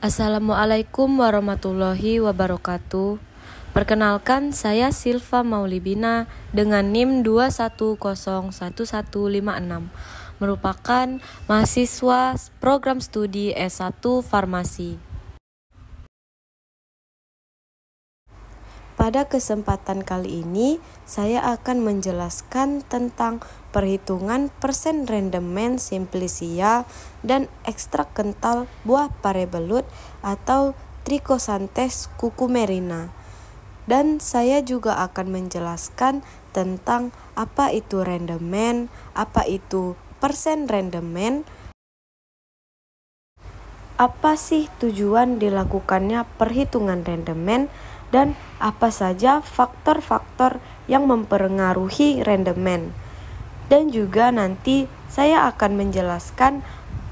Assalamualaikum warahmatullahi wabarakatuh. Perkenalkan saya Silva Maulibina dengan NIM 2101156 merupakan mahasiswa program studi S1 Farmasi. Pada kesempatan kali ini, saya akan menjelaskan tentang perhitungan persen rendemen simplicia dan ekstrak kental buah pare belut atau trichosantes cucumerina. Dan saya juga akan menjelaskan tentang apa itu rendemen, apa itu persen rendemen, apa sih tujuan dilakukannya perhitungan rendemen, dan apa saja faktor-faktor yang mempengaruhi rendemen dan juga nanti saya akan menjelaskan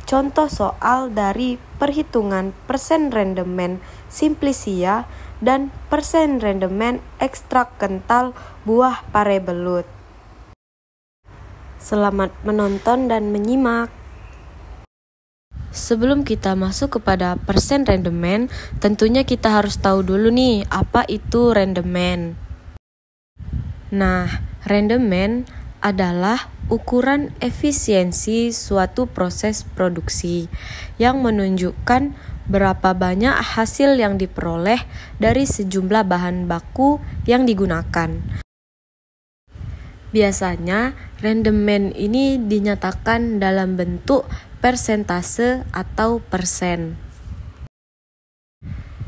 contoh soal dari perhitungan persen rendemen simplisia dan persen rendemen ekstrak kental buah pare belut. Selamat menonton dan menyimak. Sebelum kita masuk kepada persen rendemen, tentunya kita harus tahu dulu nih apa itu rendemen. Nah, rendemen adalah ukuran efisiensi suatu proses produksi yang menunjukkan berapa banyak hasil yang diperoleh dari sejumlah bahan baku yang digunakan. Biasanya, rendemen ini dinyatakan dalam bentuk persentase atau persen.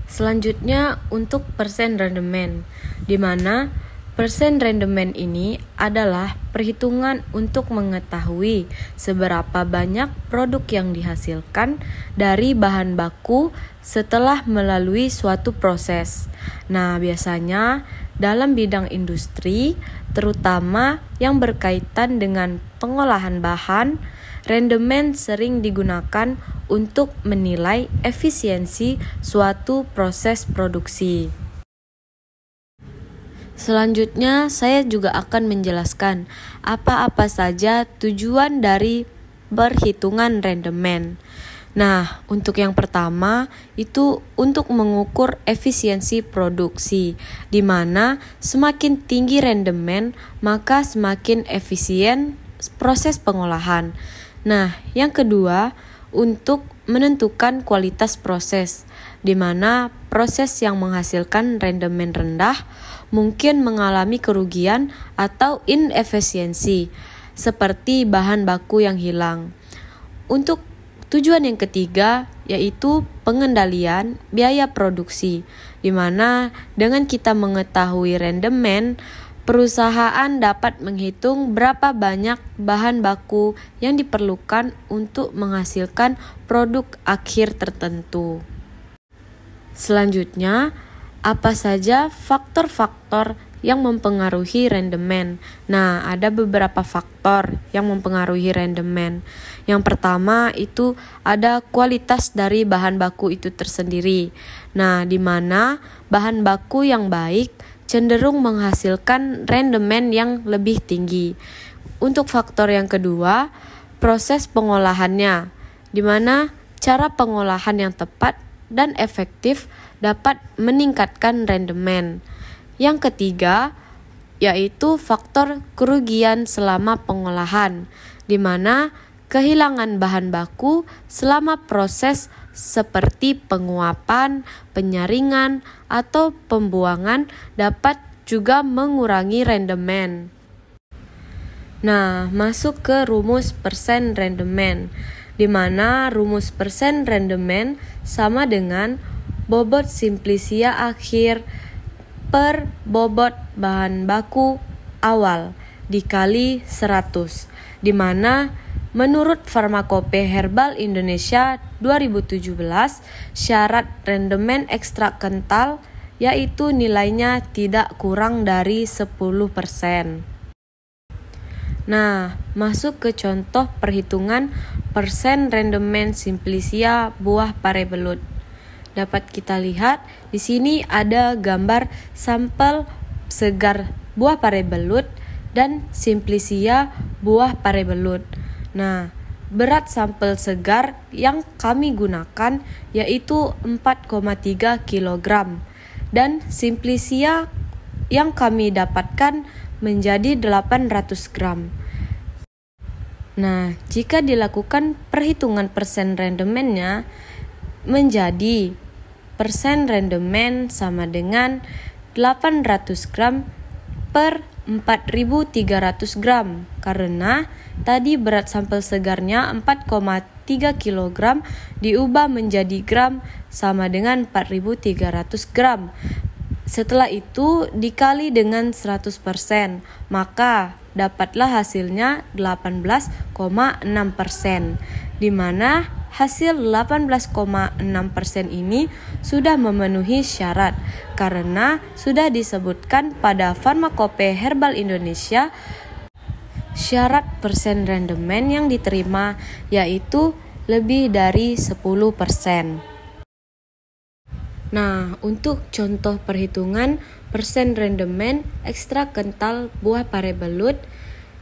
Selanjutnya untuk persen rendemen, di mana Persen rendemen ini adalah perhitungan untuk mengetahui seberapa banyak produk yang dihasilkan dari bahan baku setelah melalui suatu proses. Nah, biasanya dalam bidang industri, terutama yang berkaitan dengan pengolahan bahan, rendemen sering digunakan untuk menilai efisiensi suatu proses produksi. Selanjutnya, saya juga akan menjelaskan apa-apa saja tujuan dari perhitungan rendemen. Nah, untuk yang pertama itu untuk mengukur efisiensi produksi, di mana semakin tinggi rendemen, maka semakin efisien proses pengolahan. Nah, yang kedua untuk menentukan kualitas proses, di mana proses yang menghasilkan rendemen rendah mungkin mengalami kerugian atau inefisiensi, seperti bahan baku yang hilang. Untuk tujuan yang ketiga, yaitu pengendalian biaya produksi, di mana dengan kita mengetahui rendemen, perusahaan dapat menghitung berapa banyak bahan baku yang diperlukan untuk menghasilkan produk akhir tertentu. Selanjutnya, apa saja faktor-faktor yang mempengaruhi rendemen. Nah, ada beberapa faktor yang mempengaruhi rendemen. Yang pertama itu ada kualitas dari bahan baku itu tersendiri. Nah, di mana bahan baku yang baik cenderung menghasilkan rendemen yang lebih tinggi. Untuk faktor yang kedua, proses pengolahannya, di mana cara pengolahan yang tepat dan efektif dapat meningkatkan rendemen. Yang ketiga, yaitu faktor kerugian selama pengolahan, di mana kehilangan bahan baku selama proses seperti penguapan, penyaringan, atau pembuangan dapat juga mengurangi rendemen. Nah, masuk ke rumus persen rendemen di mana rumus persen rendemen sama dengan bobot simplisia akhir per bobot bahan baku awal dikali 100 di mana menurut Farmakope Herbal Indonesia 2017 syarat rendemen ekstrak kental yaitu nilainya tidak kurang dari 10%. Nah, masuk ke contoh perhitungan persen rendemen simplicia buah pare belut. Dapat kita lihat di sini ada gambar sampel segar buah pare belut dan simplicia buah pare belut. Nah, berat sampel segar yang kami gunakan yaitu 4,3 kg dan simplicia yang kami dapatkan menjadi 800 gram. Nah, jika dilakukan perhitungan persen rendemennya menjadi persen rendemen sama dengan 800 gram per 4.300 gram karena tadi berat sampel segarnya 4,3 kg diubah menjadi gram sama dengan 4.300 gram setelah itu dikali dengan 100%, maka dapatlah hasilnya 18,6%, Dimana hasil 18,6% ini sudah memenuhi syarat karena sudah disebutkan pada Farmakope Herbal Indonesia syarat persen rendemen yang diterima yaitu lebih dari 10%. Nah, untuk contoh perhitungan persen rendemen ekstra kental buah pare belut,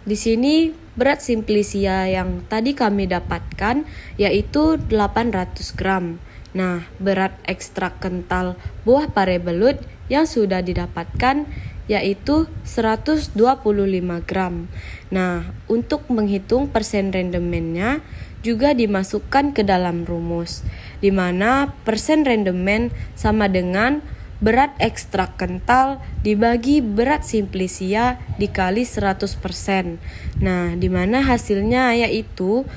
di sini berat simplicia yang tadi kami dapatkan yaitu 800 gram. Nah, berat ekstra kental buah pare belut yang sudah didapatkan yaitu 125 gram. Nah, untuk menghitung persen rendemennya, juga dimasukkan ke dalam rumus, di mana persen rendemen sama dengan berat ekstrak kental dibagi berat simplisia dikali 100%. Nah, di mana hasilnya yaitu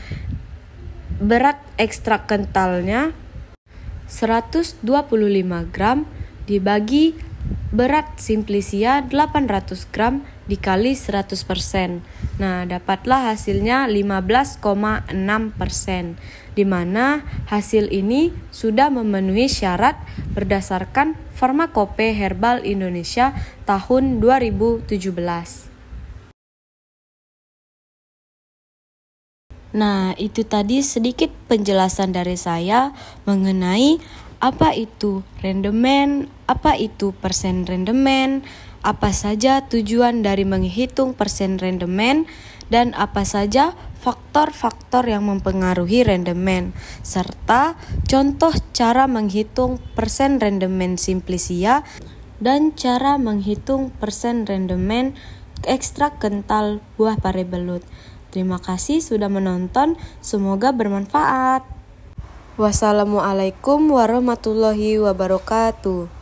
berat ekstrak kentalnya 125 gram dibagi berat simplisia 800 gram dikali 100%. Nah, dapatlah hasilnya 15,6%, di mana hasil ini sudah memenuhi syarat berdasarkan Farmakope Herbal Indonesia tahun 2017. Nah, itu tadi sedikit penjelasan dari saya mengenai apa itu rendemen, apa itu persen rendemen, apa saja tujuan dari menghitung persen rendemen, dan apa saja faktor-faktor yang mempengaruhi rendemen, serta contoh cara menghitung persen rendemen simplisia dan cara menghitung persen rendemen ekstrak kental buah pare belut. Terima kasih sudah menonton, semoga bermanfaat. Wassalamualaikum warahmatullahi wabarakatuh.